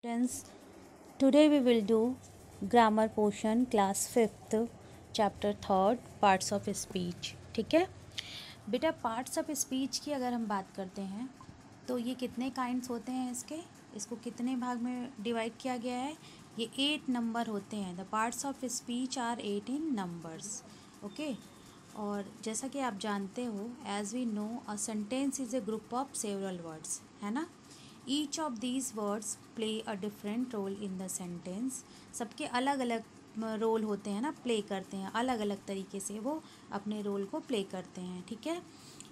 students today we will do grammar portion class fifth chapter third parts of speech ठीक है बेटा parts of speech की अगर हम बात करते हैं तो ये कितने काइंड्स होते हैं इसके इसको कितने भाग में डिवाइड किया गया है ये एट नंबर होते हैं the parts of speech are eight in numbers okay और जैसा कि आप जानते हो as we know a sentence is a group of several words है ना each of these words play a different role in the sentence सबके अलग अलग रोल होते हैं ना प्ले करते हैं अलग अलग तरीके से वो अपने रोल को प्ले करते हैं ठीक है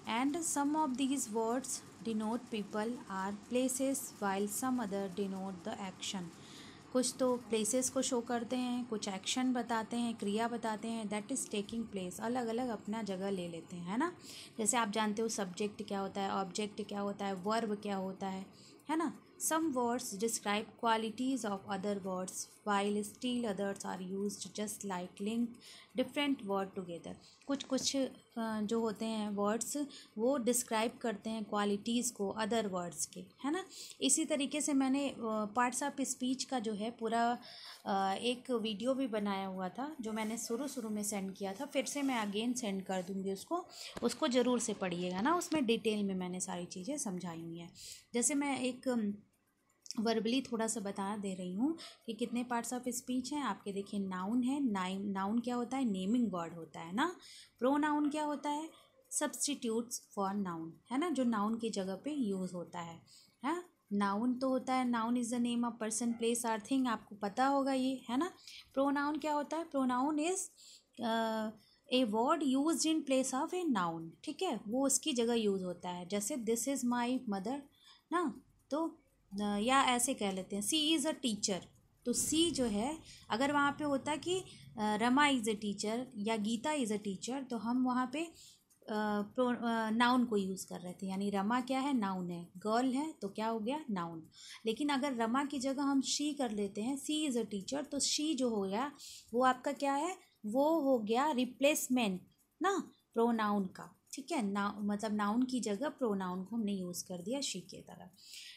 and some of these words denote people or places while some other denote the action कुछ तो प्लेसेस को शो करते हैं कुछ एक्शन बताते हैं क्रिया बताते हैं दैट इज़ टेकिंग प्लेस अलग अलग अपना जगह ले लेते हैं है ना जैसे आप जानते हो सब्जेक्ट क्या होता है ऑब्जेक्ट क्या होता है वर्ब क्या होता है है ना some words describe qualities of other words while still others are use just like link different word together कुछ कुछ जो होते हैं वर्ड्स वो डिस्क्राइब करते हैं क्वालिटीज़ को अदर वर्ड्स के है ना इसी तरीके से मैंने पार्ट्स ऑफ स्पीच का जो है पूरा एक वीडियो भी बनाया हुआ था जो मैंने शुरू शुरू में सेंड किया था फिर से मैं अगेन सेंड कर दूँगी उसको उसको ज़रूर से पढ़िएगा ना उसमें डिटेल में मैंने सारी चीज़ें समझाई हुई हैं जैसे मैं एक वर्बली थोड़ा सा बता दे रही हूँ कि कितने पार्ट्स ऑफ स्पीच हैं आपके देखिए नाउन है नाइन नाउन क्या होता है नेमिंग वर्ड होता है ना प्रो नाउन क्या होता है सब्सटीट्यूट्स फॉर नाउन है ना जो नाउन की जगह पे यूज़ होता है है नाउन तो होता है noun is the name of person place or thing आपको पता होगा ये है ना प्रो नाउन क्या होता है pronoun is a word use in place of a noun ठीक है वो उसकी जगह यूज़ होता है जैसे दिस इज़ माई मदर ना तो या ऐसे कह लेते हैं सी इज़ अ टीचर तो सी जो है अगर वहाँ पे होता कि रमा इज़ अ टीचर या गीता इज़ अ टीचर तो हम वहाँ पे प्रो नाउन को यूज़ कर रहे थे यानी रमा क्या है नाउन है गर्ल है तो क्या हो गया नाउन लेकिन अगर रमा की जगह हम शी कर लेते हैं सी इज़ अ टीचर तो शी जो हो गया वो आपका क्या है वो हो गया रिप्लेसमेंट ना प्रोनाउन का ठीक है ना मतलब नाउन की जगह प्रोनाउन को हमने यूज़ कर दिया शी के तरह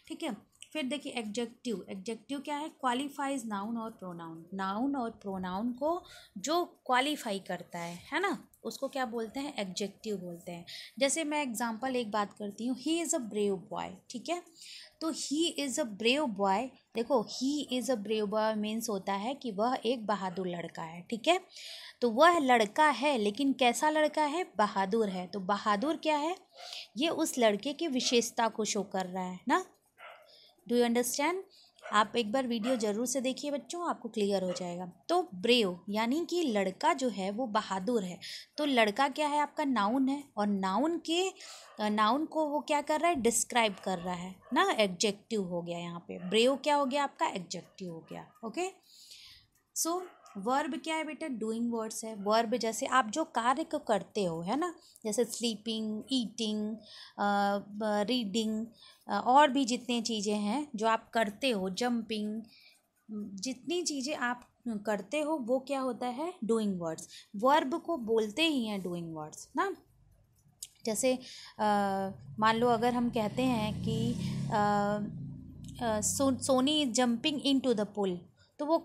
ठीक है फिर देखिए एग्जेक्टिव एग्जेक्टिव क्या है क्वालिफाइज नाउन और प्रोनाउन नाउन और प्रोनाउन को जो क्वालिफाई करता है है ना उसको क्या बोलते हैं एग्जेक्टिव बोलते हैं जैसे मैं एग्जांपल एक बात करती हूँ he is a brave boy ठीक है तो he is a brave boy देखो he is a brave boy means होता है कि वह एक बहादुर लड़का है ठीक है तो वह लड़का है लेकिन कैसा लड़का है बहादुर है तो बहादुर क्या है ये उस लड़के की विशेषता को शो कर रहा है ना डू यू अंडरस्टैंड आप एक बार वीडियो ज़रूर से देखिए बच्चों आपको क्लियर हो जाएगा तो ब्रेव यानी कि लड़का जो है वो बहादुर है तो लड़का क्या है आपका नाउन है और नाउन के नाउन को वो क्या कर रहा है डिस्क्राइब कर रहा है ना एडजेक्टिव हो गया यहाँ पे ब्रेव क्या हो गया आपका एडजेक्टिव हो गया ओके सो so, वर्ब क्या है बेटा डूइंग वर्ड्स है वर्ब जैसे आप जो कार्य को करते हो है ना जैसे स्लीपिंग ईटिंग रीडिंग और भी जितने चीज़ें हैं जो आप करते हो जंपिंग जितनी चीज़ें आप करते हो वो क्या होता है डूइंग वर्ड्स वर्ब को बोलते ही हैं डूइंग वर्ड्स ना जैसे मान लो अगर हम कहते हैं कि ah, ah, so Soni is jumping into the pool तो वो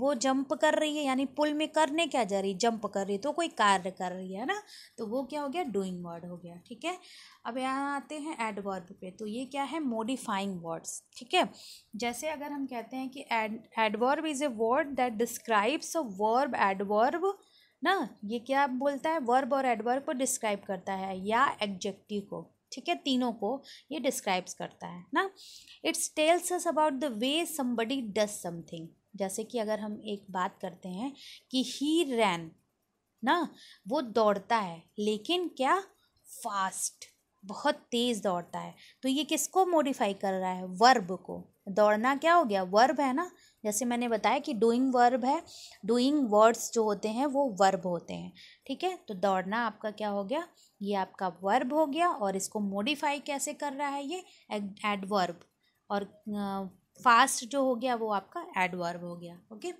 वो जंप कर रही है यानी पुल में करने क्या जा रही है जंप कर रही है तो कोई कार्य कर रही है ना तो वो क्या हो गया डूइंग वर्ड हो गया ठीक है अब यहाँ आते हैं एडवर्ब पे तो ये क्या है मॉडिफाइंग वर्ड्स ठीक है जैसे अगर हम कहते हैं कि ad adverb is a word that describes a verb adverb ना ये क्या बोलता है वर्ब और एडवर्ब को डिस्क्राइब करता है या एग्जेक्टिव को ठीक है तीनों को ये डिस्क्राइब्स करता है ना it's tells us about the way somebody does something जैसे कि अगर हम एक बात करते हैं कि ही रैन ना वो दौड़ता है लेकिन क्या फास्ट बहुत तेज़ दौड़ता है तो ये किसको मॉडिफाई कर रहा है वर्ब को दौड़ना क्या हो गया वर्ब है ना जैसे मैंने बताया कि डूइंग वर्ब है डूइंग वर्ड्स जो होते हैं वो वर्ब होते हैं ठीक है तो दौड़ना आपका क्या हो गया ये आपका वर्ब हो गया और इसको मॉडिफाई कैसे कर रहा है ये एडवर्ब और फास्ट जो हो गया वो आपका एडवर्ब हो गया ओके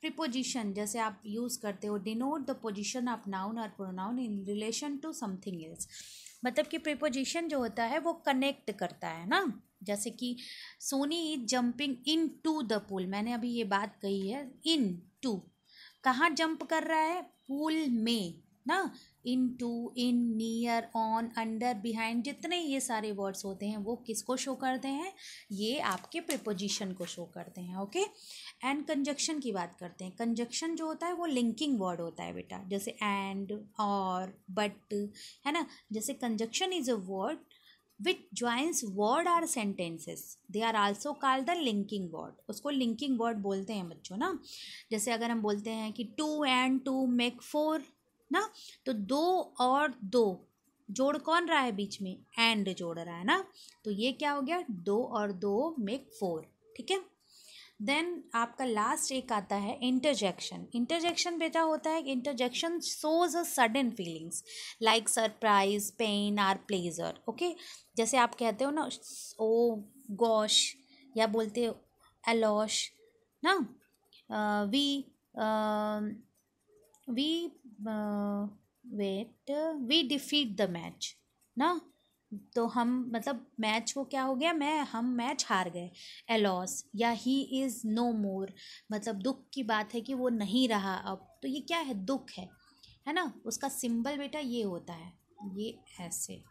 प्रिपोजिशन जैसे आप यूज़ करते हो denote the position of noun और pronoun in relation to something else मतलब कि प्रिपोजिशन जो होता है वो कनेक्ट करता है ना जैसे कि Soni is jumping into the pool मैंने अभी ये बात कही है इन टू कहाँ जंप कर रहा है पूल में ना into in near on under behind जितने ये सारे वर्ड्स होते हैं वो किसको शो करते हैं ये आपके प्रपोजिशन को शो करते हैं ओके एंड कंजक्शन की बात करते हैं कंजक्शन जो होता है वो लिंकिंग वर्ड होता है बेटा जैसे एंड और बट है ना जैसे conjunction is a word which joins word or sentences they are also called the linking word उसको लिंकिंग वर्ड बोलते हैं बच्चों ना जैसे अगर हम बोलते हैं कि two and two make four ना तो दो और दो जोड़ कौन रहा है बीच में एंड जोड़ रहा है ना तो ये क्या हो गया दो और दो मेक फोर ठीक है देन आपका लास्ट एक आता है इंटरजेक्शन इंटरजेक्शन बेटा होता है interjection shows a sudden feelings like surprise pain or pleasure okay जैसे आप कहते हो ना ओ गोश या बोलते हो एलोश ना we we uh, wait we defeat the match ना तो हम मतलब मैच को क्या हो गया मैं हम मैच हार गए एलॉस या ही इज़ नो मोर मतलब दुख की बात है कि वो नहीं रहा अब तो ये क्या है दुख है है ना उसका सिंबल बेटा ये होता है ये ऐसे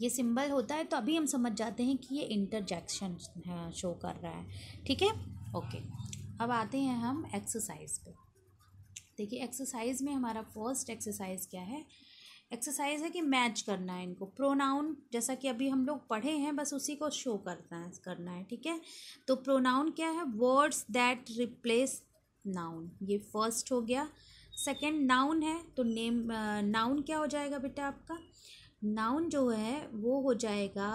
ये सिंबल होता है तो अभी हम समझ जाते हैं कि ये इंटरजेक्शन शो हाँ, कर रहा है ठीक है ओके अब आते हैं हम एक्सरसाइज पे देखिए एक्सरसाइज में हमारा फर्स्ट एक्सरसाइज क्या है एक्सरसाइज है कि मैच करना है इनको प्रोनाउन जैसा कि अभी हम लोग पढ़े हैं बस उसी को शो करना है करना है ठीक है तो प्रोनाउन क्या है वर्ड्स दैट रिप्लेस नाउन ये फर्स्ट हो गया सेकंड नाउन है तो नेम नाउन क्या हो जाएगा बेटा आपका नाउन जो है वो हो जाएगा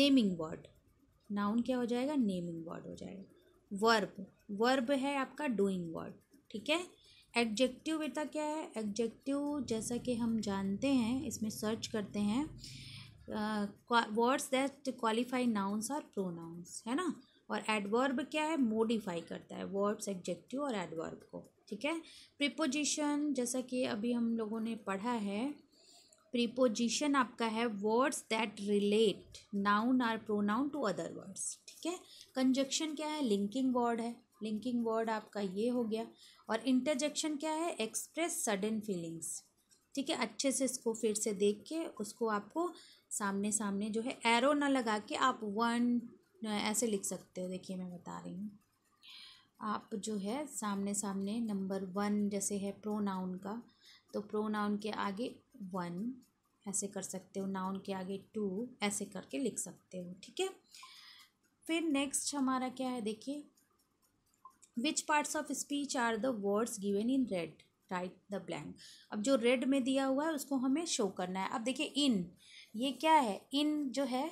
नेमिंग वर्ड नाउन क्या हो जाएगा नेमिंग वर्ड हो जाएगा वर्ब वर्ब है आपका डूइंग वर्ड ठीक है एडजेक्टिव बेटा क्या है एडजेक्टिव जैसा कि हम जानते हैं इसमें सर्च करते हैं वर्ड्स दैट क्वालिफाई नाउन्स और प्रोनाउंस है ना और एडवर्ब क्या है मोडिफाई करता है वर्ड्स एडजेक्टिव और एडवर्ब को ठीक है प्रिपोजिशन जैसा कि अभी हम लोगों ने पढ़ा है प्रिपोजिशन आपका है words that relate noun or pronoun to other words ठीक है कंजक्शन क्या है लिंकिंग वर्ड है लिंकिंग वर्ड आपका ये हो गया और इंटरजेक्शन क्या है एक्सप्रेस सडन फीलिंग्स ठीक है अच्छे से इसको फिर से देख के उसको आपको सामने सामने जो है एरो ना लगा के आप वन ऐसे लिख सकते हो देखिए मैं बता रही हूँ आप जो है सामने सामने नंबर वन जैसे है प्रो नाउन का तो प्रो नाउन के आगे वन ऐसे कर सकते हो नाउन के आगे टू ऐसे करके लिख सकते हो ठीक है फिर नेक्स्ट हमारा क्या है देखिए which parts of speech are the words given in red write the blank अब जो रेड में दिया हुआ है उसको हमें शो करना है अब देखिए इन ये क्या है इन जो है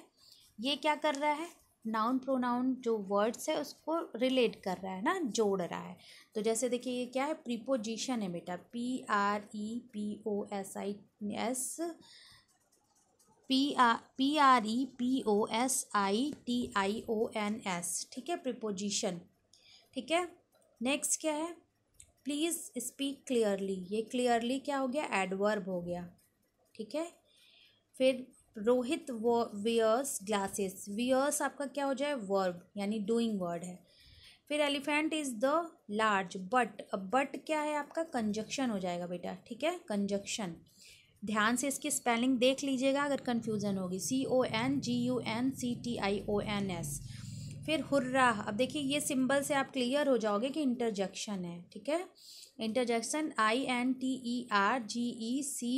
ये क्या कर रहा है नाउन प्रोनाउन जो वर्ड्स है उसको रिलेट कर रहा है ना जोड़ रहा है तो जैसे देखिए ये क्या है प्रीपोजिशन है बेटा P R E P O S I S P R P R E P O S I T I O N S ठीक है प्रिपोजिशन ठीक है नेक्स्ट क्या है प्लीज़ स्पीक क्लियरली ये क्लियरली क्या हो गया एडवर्ब हो गया ठीक है फिर रोहित वो वियर्स ग्लासेस वियर्स आपका क्या हो जाए वर्ब यानी डूइंग वर्ड है फिर elephant is the large but अब बट क्या है आपका कंजक्शन हो जाएगा बेटा ठीक है कंजक्शन ध्यान से इसकी स्पेलिंग देख लीजिएगा अगर कन्फ्यूज़न होगी C O N G U N C T I O N S फिर हुर्रा अब देखिए ये सिंबल से आप क्लियर हो जाओगे कि इंटरजेक्शन है ठीक है interjection I N T E R G E C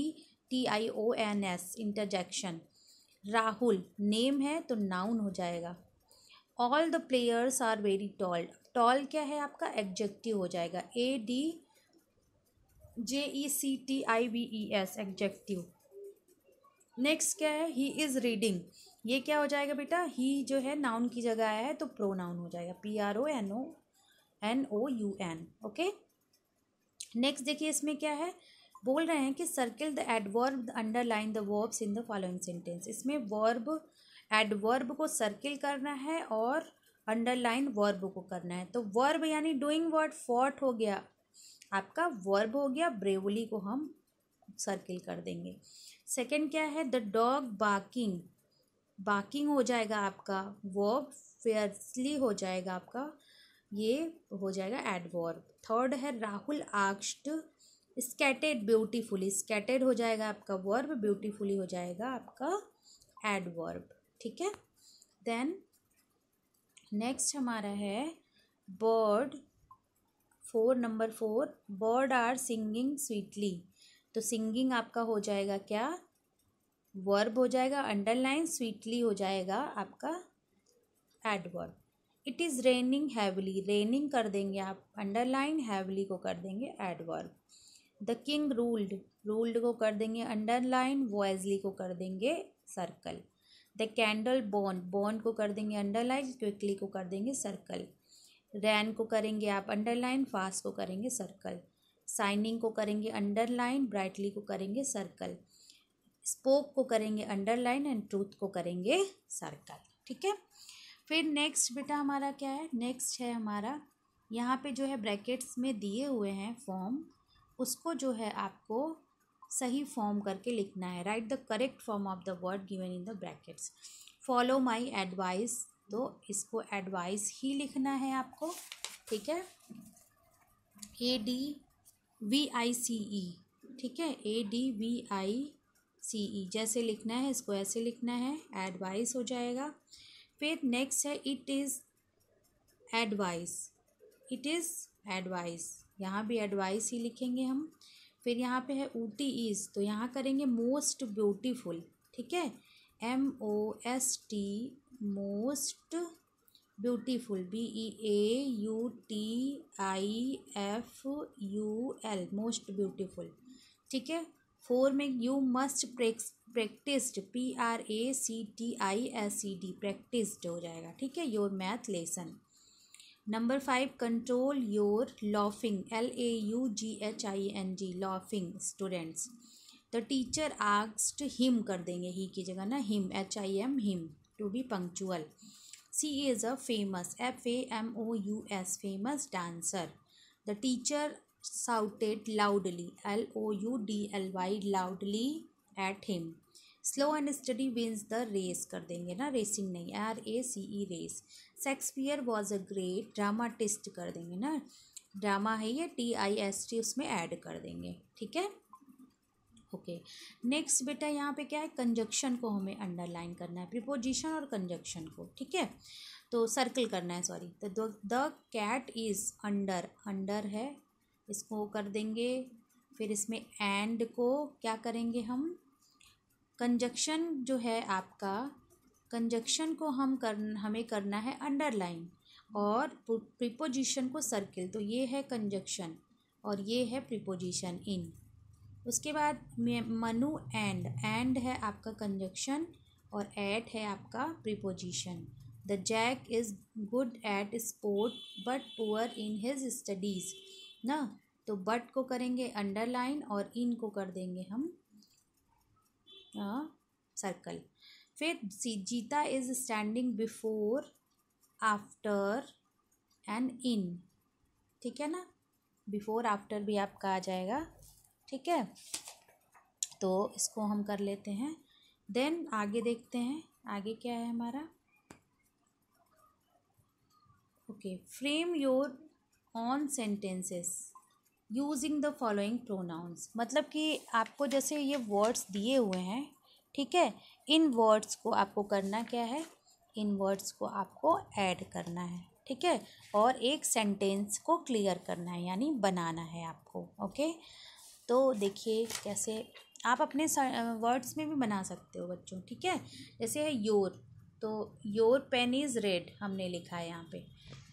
T I O N S interjection Rahul name है तो नाउन हो जाएगा all the players are very tall tall क्या है आपका एग्जेक्टिव हो जाएगा A D J E C T I V E S adjective next क्या है ही इज़ रीडिंग ये क्या हो जाएगा बेटा ही जो है नाउन की जगह आया है तो प्रो नाउन हो जाएगा P R O N O N O U N okay next देखिए इसमें क्या है बोल रहे हैं कि circle the adverb underline the verbs in the following sentence इसमें वर्ब एडवर्ब को सर्किल करना है और अंडरलाइन वर्ब को करना है तो वर्ब यानी डूइंग वर्ड फॉट हो गया आपका वर्ब हो गया ब्रेवली को हम सर्किल कर देंगे सेकंड क्या है द डॉग बाकिंग बाकिंग हो जाएगा आपका वर्ब फेयरसली हो जाएगा आपका ये हो जाएगा एडवर्ब थर्ड है राहुल आक्ष्ट स्कैटेड ब्यूटीफुली स्कैटेड हो जाएगा आपका वर्ब ब्यूटीफुली हो जाएगा आपका एडवर्ब ठीक है देन नेक्स्ट हमारा है bird four number four bird are singing sweetly तो सिंगिंग आपका हो जाएगा क्या वर्ब हो जाएगा अंडरलाइन स्वीटली हो जाएगा आपका adverb it is raining heavily raining कर देंगे आप अंडरलाइन हैवली को कर देंगे adverb the king ruled ruled को कर देंगे अंडरलाइन वॉयजली को कर देंगे सर्कल द कैंडल बॉन बॉन को कर देंगे अंडरलाइन क्विकली को कर देंगे सर्कल रैन को करेंगे आप अंडरलाइन फास्ट को करेंगे सर्कल साइनिंग को करेंगे अंडरलाइन ब्राइटली को करेंगे सर्कल स्पोक को करेंगे अंडरलाइन एंड ट्रूथ को करेंगे सर्कल ठीक है फिर नेक्स्ट बेटा हमारा क्या है नेक्स्ट है हमारा यहाँ पे जो है ब्रैकेट्स में दिए हुए हैं फॉर्म उसको जो है आपको सही फॉर्म करके लिखना है write the correct form of the word given in the brackets follow my advice तो इसको एडवाइस ही लिखना है आपको ठीक है ए डी वी आई सी ई ठीक है ए डी वी आई सी ई जैसे लिखना है इसको ऐसे लिखना है एडवाइस हो जाएगा फिर नेक्स्ट है it is advice it is advice यहाँ भी एडवाइस ही लिखेंगे हम फिर यहाँ पे है ऊटी इज़ तो यहाँ करेंगे मोस्ट ब्यूटीफुल ठीक है M O S T most beautiful B E A U T I F U L most beautiful ठीक है फोर में you must practised P R A C T I S C D practised हो जाएगा ठीक है your math lesson number five control your laughing L A U G H I N G laughing students the teacher आक्स्ट him कर देंगे he की जगह ना him H I M him to be punctual she is a famous F A M O U S famous dancer the teacher shouted loudly l o u d l y loudly at him slow and steady wins the race कर देंगे ना racing नहीं R A C E race Shakespeare was a great dramatist कर देंगे ना drama है ये T I S T उसमें ऐड कर देंगे ठीक है ओके नेक्स्ट बेटा यहाँ पे क्या है कंजक्शन को हमें अंडरलाइन करना है प्रिपोजिशन और कंजक्शन को ठीक है तो सर्कल करना है sorry the cat is under under है इसको कर देंगे फिर इसमें एंड को क्या करेंगे हम कंजक्शन जो है आपका कंजक्शन को हम कर हमें करना है अंडरलाइन और प्रीपोजिशन को सर्किल तो ये है कंजक्शन और ये है प्रीपोजिशन इन उसके बाद मनु एंड एंड है आपका कंजक्शन और एट है आपका preposition the Jack is good at sport but poor in his studies ना तो बट को करेंगे अंडरलाइन और इन को कर देंगे हम सर्कल फिर Geeta is standing before after and in ठीक है ना बिफोर आफ्टर भी आपका आ जाएगा ठीक है तो इसको हम कर लेते हैं देन आगे देखते हैं आगे क्या है हमारा okay frame your own sentences using the following pronouns मतलब कि आपको जैसे ये वर्ड्स दिए हुए हैं ठीक है इन वर्ड्स को आपको करना क्या है इन वर्ड्स को आपको ऐड करना है ठीक है और एक सेंटेंस को क्लियर करना है यानी बनाना है आपको ओके तो देखिए कैसे आप अपने वर्ड्स में भी बना सकते हो बच्चों ठीक है जैसे है योर तो योर पेन इज़ रेड हमने लिखा है यहाँ पे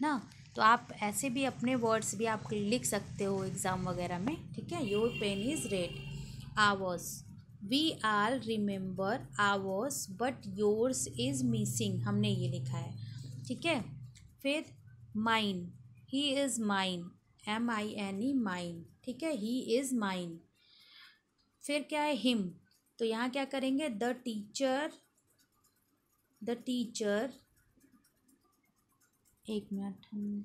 ना तो आप ऐसे भी अपने वर्ड्स भी आप लिख सकते हो एग्ज़ाम वगैरह में ठीक है your pen is red ours we all remember ours but yours is missing हमने ये लिखा है ठीक है फिर mine he is mine M I N E mine ठीक है ही इज़ माइन फिर क्या है हिम तो यहाँ क्या करेंगे द टीचर द टीचर एक मिनट हम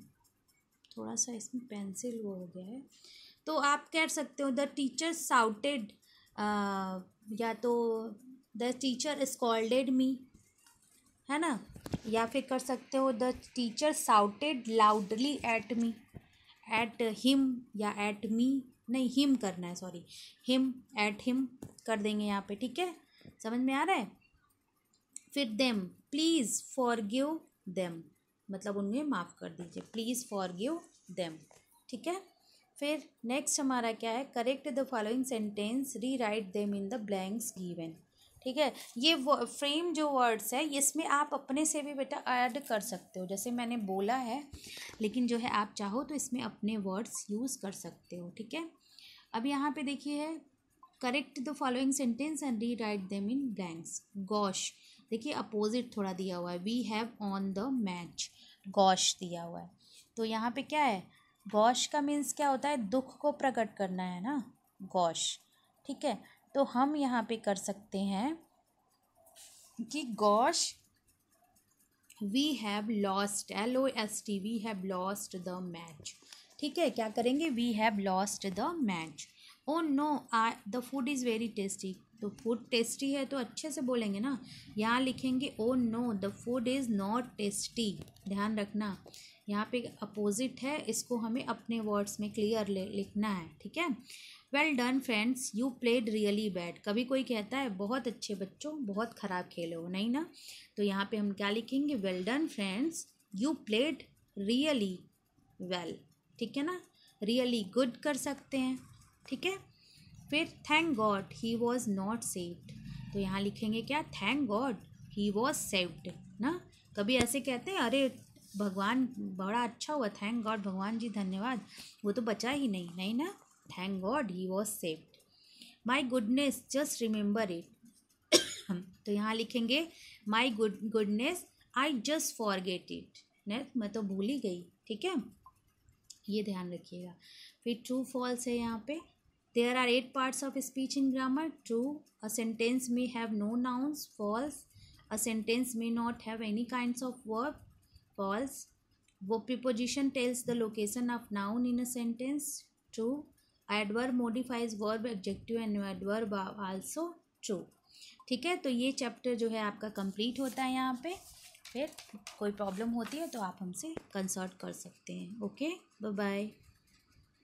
थोड़ा सा इसमें पेंसिल वो हो गया है तो आप कह सकते हो द टीचर साउटेड या तो द टीचर स्कॉल्डेड मी है ना या फिर कर सकते हो the teacher shouted loudly at me at him या एट मी नहीं हिम करना है सॉरी हिम एट हिम कर देंगे यहाँ पे ठीक है समझ में आ रहा है फिर them please forgive them मतलब उन्हें माफ़ कर दीजिए प्लीज़ फॉर गिव देम ठीक है फिर नेक्स्ट हमारा क्या है correct the following sentence rewrite them in the blanks given ठीक है ये फ्रेम जो वर्ड्स है इसमें आप अपने से भी बेटा ऐड कर सकते हो जैसे मैंने बोला है लेकिन जो है आप चाहो तो इसमें अपने वर्ड्स यूज़ कर सकते हो ठीक है अब यहाँ पे देखिए है correct the following sentence and rewrite them in blanks gosh देखिए अपोजिट थोड़ा दिया हुआ है we have won the match gosh दिया हुआ है तो यहाँ पे क्या है गौश का मीन्स क्या होता है दुख को प्रकट करना है ना गौश ठीक है तो हम यहाँ पे कर सकते हैं कि gosh we have lost L O S T we have lost the match ठीक है क्या करेंगे we have lost the match oh no I the food is very tasty तो फूड टेस्टी है तो अच्छे से बोलेंगे ना यहाँ लिखेंगे oh no the food is not tasty ध्यान रखना यहाँ पे अपोजिट है इसको हमें अपने वर्ड्स में क्लियर लिखना है ठीक है well done friends you played really bad कभी कोई कहता है बहुत अच्छे बच्चों बहुत ख़राब खेले हो नहीं ना तो यहाँ पे हम क्या लिखेंगे well done friends you played really well ठीक है ना रियली really गुड कर सकते हैं ठीक है फिर thank God he was not saved तो यहाँ लिखेंगे क्या thank God he was saved ना कभी ऐसे कहते हैं अरे भगवान बड़ा अच्छा हुआ थैंक गॉड भगवान जी धन्यवाद वो तो बचा ही नहीं नहीं ना thank God he was saved my goodness just remember it तो यहाँ लिखेंगे my good goodness I just forget it नेट मैं तो भूल ही गई ठीक है ये ध्यान रखिएगा फिर ट्रू फॉल्स है यहाँ पे there are eight parts of speech in grammar true a sentence may have no nouns false a sentence may not have any kinds of verb false verb preposition tells the location of noun in a sentence true adverb modifies verb adjective and adverb also true ठीक है तो ये chapter जो है आपका complete होता है यहाँ पे फिर कोई प्रॉब्लम होती है तो आप हमसे कंसल्ट कर सकते हैं ओके बाय बाय